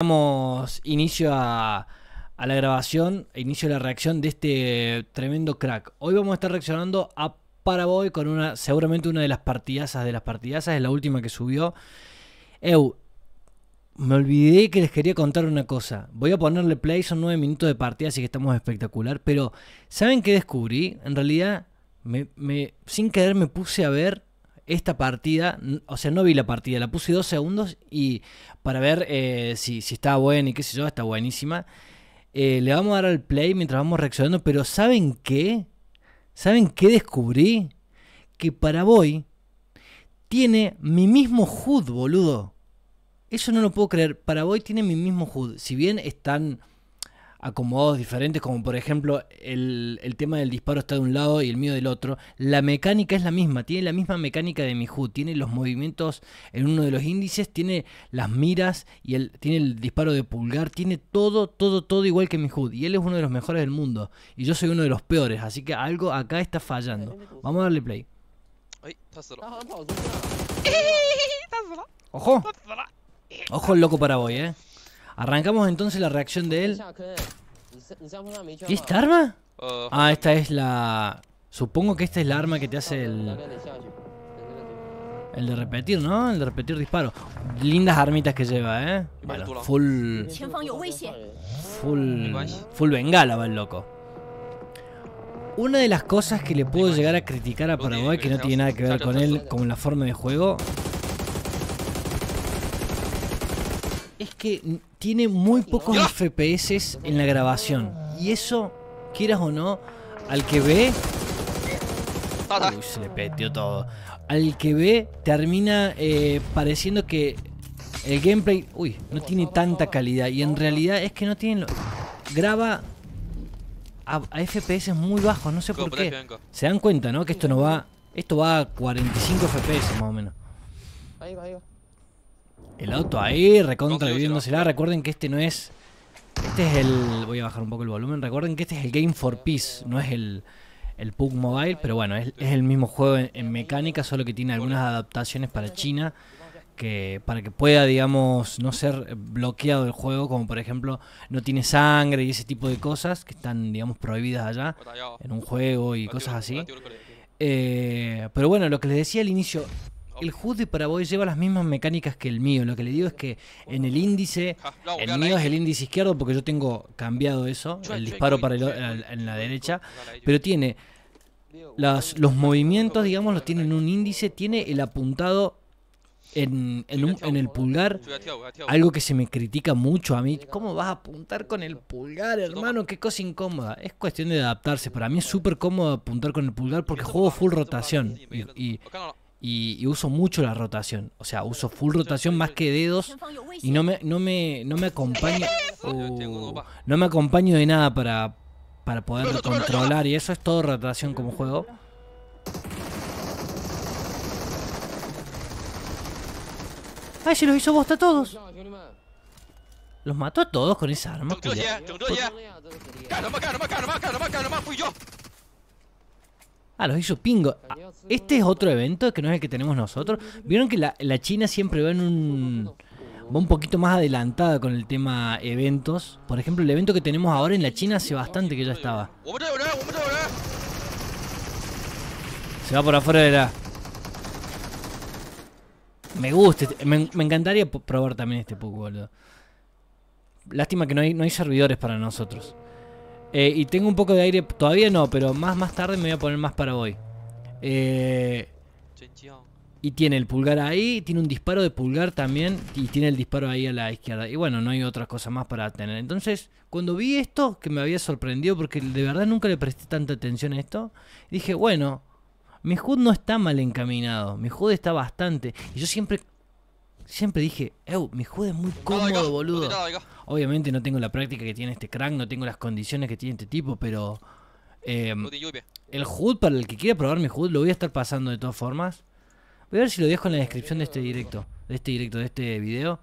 Damos inicio a, la grabación, inicio a la reacción de este tremendo crack. Hoy vamos a estar reaccionando a Paraboy con una, seguramente una de las partidazas de las partidazas, es la última que subió. Eu, me olvidé que les quería contar una cosa. Voy a ponerle play, son nueve minutos de partida, así que estamos espectacular. Pero, ¿saben qué descubrí? En realidad, sin querer me puse a ver esta partida, o sea, no vi la partida, la puse dos segundos y para ver eh, si, si está buena y qué sé yo, está buenísima. Eh, le vamos a dar al play mientras vamos reaccionando, pero ¿saben qué? ¿Saben qué descubrí? Que Paraboy tiene mi mismo HUD, boludo. Eso no lo puedo creer. Paraboy tiene mi mismo HUD. Si bien están acomodados diferentes, como por ejemplo el, tema del disparo está de un lado y el mío del otro, la mecánica es la misma, tiene la misma mecánica de mi HUD tiene los movimientos en uno de los índices, tiene las miras y el, tiene el disparo de pulgar, tiene todo, todo, todo igual que mi Mihu. Y él es uno de los mejores del mundo y yo soy uno de los peores, así que algo acá está fallando. Vamos a darle play. Ojo. Ojo el loco para hoy, eh. Arrancamos entonces la reacción de él. ¿Y esta arma? Ah, esta es la... Supongo que esta es la arma que te hace el... El de repetir, ¿no? El de repetir disparo. Lindas armitas que lleva, ¿eh? Bueno, full... Full... Full bengala va el loco. Una de las cosas que le puedo llegar a criticar a Paraguay, que no tiene nada que ver con él, con la forma de juego, que tiene muy pocos FPS en la grabación. Y eso, quieras o no, al que ve. se le todo. Al que ve, termina eh, pareciendo que el gameplay. Uy, no tiene tanta calidad. Y en realidad es que no tiene. Lo... Graba a, FPS muy bajos, no sé por qué. Se dan cuenta, ¿no? Que esto no va. Esto va a 45 FPS más o menos. El auto ahí, recontra viviéndosela. Recuerden que este no es... Este es el... Voy a bajar un poco el volumen. Recuerden que este es el Game for Peace, no es el, el PUG Mobile, pero bueno, es, el mismo juego en, mecánica, solo que tiene algunas adaptaciones para China, que para que pueda, digamos, no ser bloqueado el juego, como por ejemplo, no tiene sangre y ese tipo de cosas que están, digamos, prohibidas allá en un juego y cosas así. Eh, pero bueno, lo que les decía al inicio, el HUD para vos lleva las mismas mecánicas que el mío. Lo que le digo es que en el índice, el mío es el índice izquierdo porque yo tengo cambiado eso, el disparo para en la derecha, pero tiene los movimientos, digamos, los tiene en un índice, tiene el apuntado en, el pulgar, algo que se me critica mucho a mí. ¿Cómo vas a apuntar con el pulgar, hermano? Qué cosa incómoda. Es cuestión de adaptarse. Para mí es súper cómodo apuntar con el pulgar porque juego full rotación. y y, uso mucho la rotación. O sea, uso full rotación más que dedos. Y no me, no me, no me acompaño. Uh, no me acompaño de nada para, para poder controlar. Y eso es todo rotación como juego. ¡Ay, se los hizo bosta a todos! Los mató a todos con esa arma. Fui yo. Ah, los hizo Pingo. Ah, este es otro evento que no es el que tenemos nosotros. Vieron que la, China siempre va en un. un poquito más adelantada con el tema eventos. Por ejemplo, el evento que tenemos ahora en la China hace bastante que ya estaba. Se va por afuera de la. Me gusta. Este, me, encantaría probar también este poco, boludo. Lástima que no no hay servidores para nosotros. Eh, y tengo un poco de aire, todavía no, pero más, más tarde me voy a poner más para hoy. Eh, y tiene el pulgar ahí, tiene un disparo de pulgar también y tiene el disparo ahí a la izquierda. Y bueno, no hay otra cosa más para tener. Entonces, cuando vi esto, que me había sorprendido porque de verdad nunca le presté tanta atención a esto, dije, bueno, mi HUD no está mal encaminado, mi HUD está bastante. Y yo siempre siempre dije, Ew, mi HUD es muy cómodo, boludo. Obviamente no tengo la práctica que tiene este crank, no tengo las condiciones que tiene este tipo, pero... Eh, el HUD, para el que quiera probar mi HUD, lo voy a estar pasando de todas formas. Voy a ver si lo dejo en la descripción de este directo, de este directo, de este video.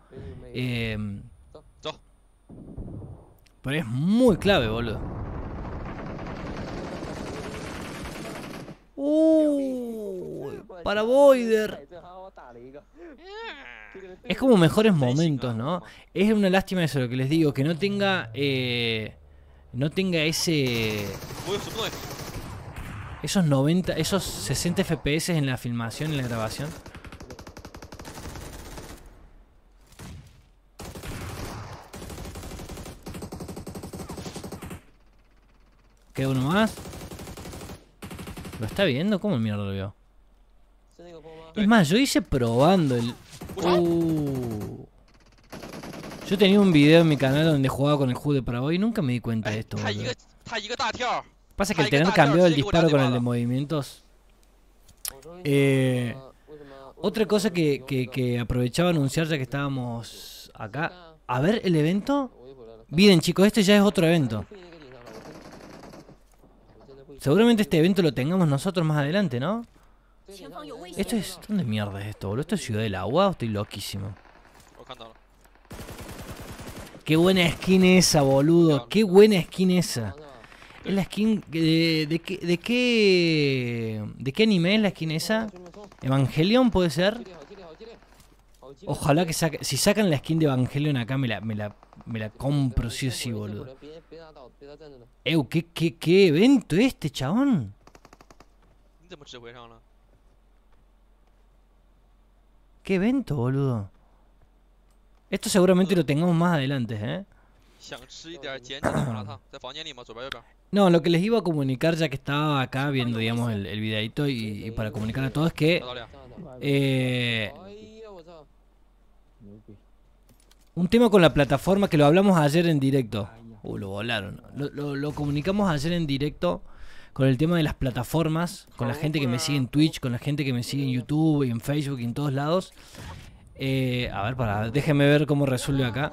Eh, pero es muy clave, boludo. para Voider. Es como mejores momentos, ¿no? Es una lástima eso lo que les digo, que no tenga... Eh, no tenga ese... Esos 90, esos 60 FPS en la filmación, en la grabación. Queda uno más. ¿Lo está viendo? ¿Cómo mierda lo vio? Es más, yo hice probando el... Uh. Yo tenía un video en mi canal donde jugaba con el HUD para hoy y nunca me di cuenta de esto. Pasa que el tener cambiado el disparo con el de movimientos... Eh, otra cosa que, que, que aprovechaba anunciar ya que estábamos acá... A ver el evento. Miren chicos, este ya es otro evento. Seguramente este evento lo tengamos nosotros más adelante, ¿no? Esto es... ¿Dónde mierda es esto, boludo? ¿Esto es Ciudad del Agua o estoy loquísimo? Qué buena skin esa, boludo. Qué buena skin esa. Es la skin... De, de, qué, de qué... anime es la skin esa? ¿Evangelion puede ser? Ojalá que saquen... Si sacan la skin de Evangelion acá me la, me la, me la compro sí o sí, boludo. Ew, qué, qué, qué evento este, chabón. ¿Qué evento, boludo? Esto seguramente lo tengamos más adelante, ¿eh? No, lo que les iba a comunicar ya que estaba acá viendo, digamos, el, videito y, para comunicar a todos es que... Eh, un tema con la plataforma que lo hablamos ayer en directo. Uh, lo volaron. Lo, lo comunicamos ayer en directo con el tema de las plataformas, con la gente que me sigue en Twitch, con la gente que me sigue en YouTube y en Facebook y en todos lados. Eh, a ver, para, déjenme ver cómo resuelve acá.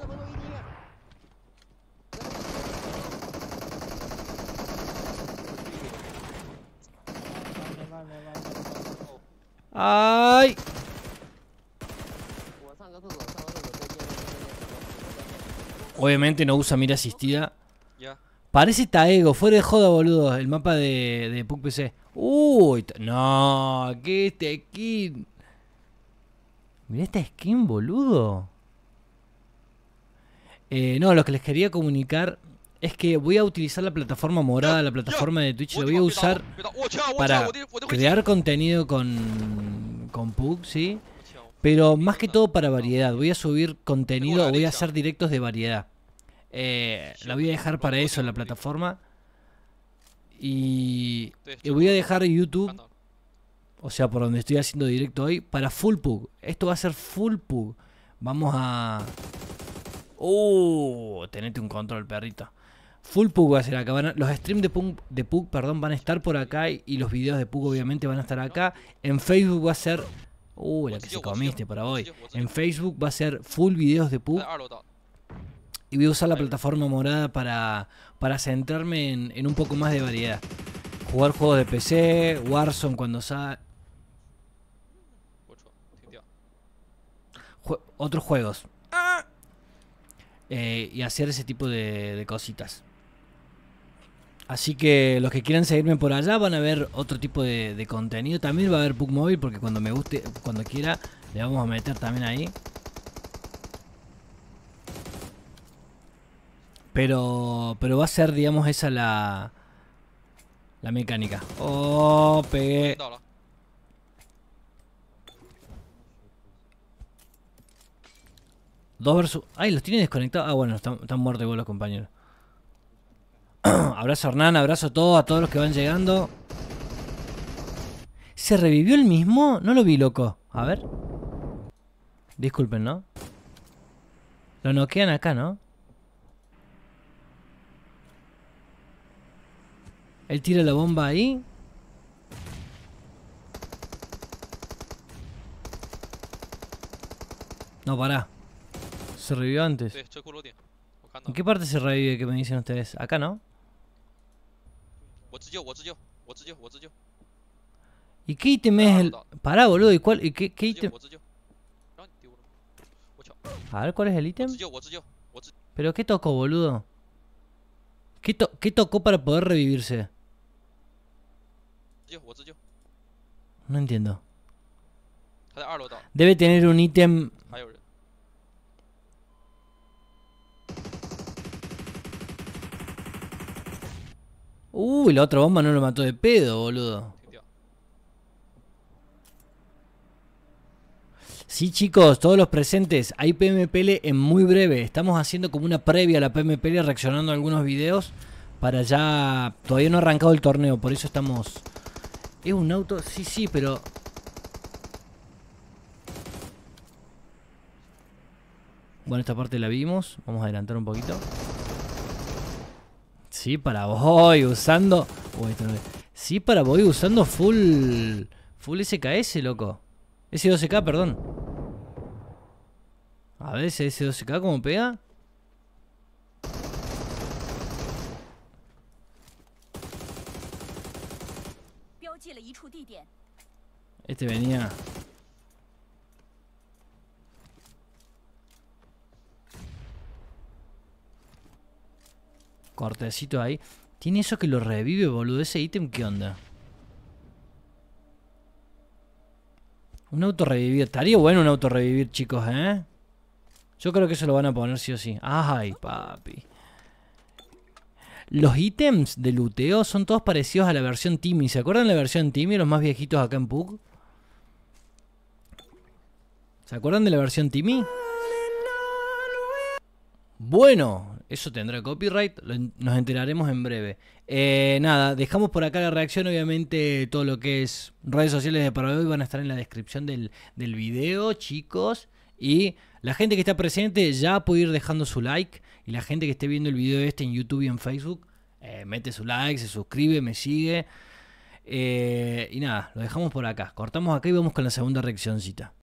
¡Ay! Obviamente no usa mira asistida. Ya. Parece Taego, fuera de joda, boludo, el mapa de, de PC. Uy, no, que este skin. Mirá esta skin, boludo. no, lo que les quería comunicar es que voy a utilizar la plataforma morada, la plataforma de Twitch, lo voy a usar para crear contenido con, con Pug, ¿sí? Pero más que todo para variedad. Voy a subir contenido, voy a hacer directos de variedad. Eh, la voy a dejar para eso en la plataforma. Y, voy a dejar YouTube, o sea, por donde estoy haciendo directo hoy, para full pug. Esto va a ser full pug. Vamos a... ¡Uh! Tenete un control, perrito. Full Pug va a ser acá. los streams de Pug, de perdón, van a estar por acá y, los videos de Pug obviamente van a estar acá. En Facebook va a ser... ¡Uh! La que se comiste para hoy. En Facebook va a ser full videos de Pug y voy a usar la plataforma morada para, para centrarme en, un poco más de variedad. Jugar juegos de PC, Warzone cuando sale... otros juegos. Ah. Eh, y hacer ese tipo de, cositas. Así que los que quieran seguirme por allá van a ver otro tipo de, contenido. También va a haber Book porque cuando me guste, cuando quiera, le vamos a meter también ahí. Pero, pero va a ser, digamos, esa la, la mecánica. Oh, pegué. Dos versus... Ay, los tiene desconectados. Ah, bueno, están, muertos igual los compañeros. abrazo Hernán, abrazo a todos, a todos los que van llegando. ¿Se revivió el mismo? No lo vi, loco. A ver. Disculpen, ¿no? Lo noquean acá, ¿no? Él tira la bomba ahí. No, pará. Se revivió antes. ¿En qué parte se revive que me dicen ustedes? Acá, ¿no? ¿Y qué ítem es el...? Ah, pará, boludo, ¿y cuál? ¿Y qué, ítem? A ver, ¿cuál es el ítem? ¿Pero qué tocó, boludo? ¿Qué tocó para poder revivirse? No entiendo. Debe tener un ítem. Uy, la otra bomba no lo mató de pedo, boludo. Sí, chicos, todos los presentes, hay PMPL en muy breve. Estamos haciendo como una previa a la PMPL, reaccionando a algunos videos para ya... Todavía no ha arrancado el torneo, por eso estamos es un auto, sí, sí, pero... Bueno, esta parte la vimos. Vamos a adelantar un poquito. Sí, para voy usando... Uy, Sí, para voy usando full... Full SKS, loco. s 12 k perdón. A ver, ese s 12 ¿cómo pega? Este venía. Cortecito ahí. Tiene eso que lo revive, boludo. Ese ítem, ¿qué onda? Un auto revivir. Estaría bueno un auto revivir, chicos, ¿eh? Yo creo que eso lo van a poner sí o sí. Ay, papi los ítems de luteo son todos parecidos a la versión Timmy. ¿Se acuerdan de la versión Timmy, los más viejitos acá en Pug? ¿Se acuerdan de la versión Timmy? Bueno, eso tendrá copyright, nos enteraremos en breve. Eh, nada, dejamos por acá la reacción, obviamente todo lo que es redes sociales de hoy van a estar en la descripción del, del video, chicos. Y la gente que está presente ya puede ir dejando su like. Y la gente que esté viendo el video este en YouTube y en Facebook, eh, mete su like, se suscribe, me sigue. Eh, y nada, lo dejamos por acá. Cortamos acá y vamos con la segunda reaccioncita.